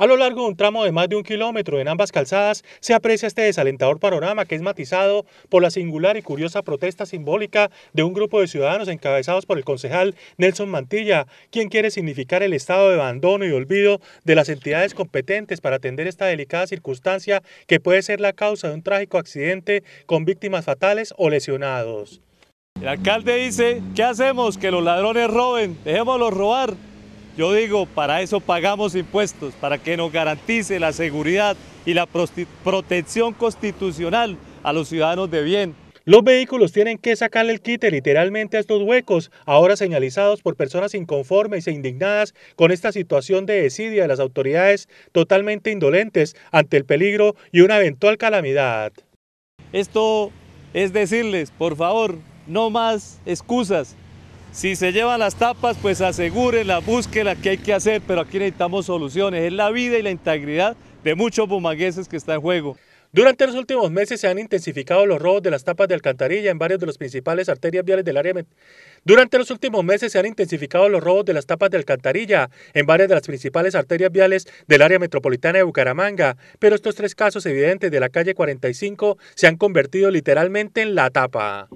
A lo largo de un tramo de más de un kilómetro en ambas calzadas se aprecia este desalentador panorama que es matizado por la singular y curiosa protesta simbólica de un grupo de ciudadanos encabezados por el concejal Nelson Mantilla, quien quiere significar el estado de abandono y olvido de las entidades competentes para atender esta delicada circunstancia que puede ser la causa de un trágico accidente con víctimas fatales o lesionados. El alcalde dice, ¿qué hacemos? Que los ladrones roben, dejémoslos robar, yo digo, para eso pagamos impuestos, para que nos garantice la seguridad y la protección constitucional a los ciudadanos de bien. Los vehículos tienen que sacarle el quite literalmente a estos huecos, ahora señalizados por personas inconformes e indignadas con esta situación de desidia de las autoridades totalmente indolentes ante el peligro y una eventual calamidad. Esto es decirles, por favor, no más excusas, si se llevan las tapas, pues asegúrenla, búsquenla, que hay que hacer, pero aquí necesitamos soluciones. Es la vida y la integridad de muchos bumagueses que está en juego. Durante los últimos meses se han intensificado los robos de las tapas de alcantarilla en varias de las principales arterias viales del área. Durante los últimos meses se han intensificado los robos de las tapas de alcantarilla en varias de las principales arterias viales del área metropolitana de Bucaramanga, pero estos tres casos evidentes de la calle 45 se han convertido literalmente en la tapa.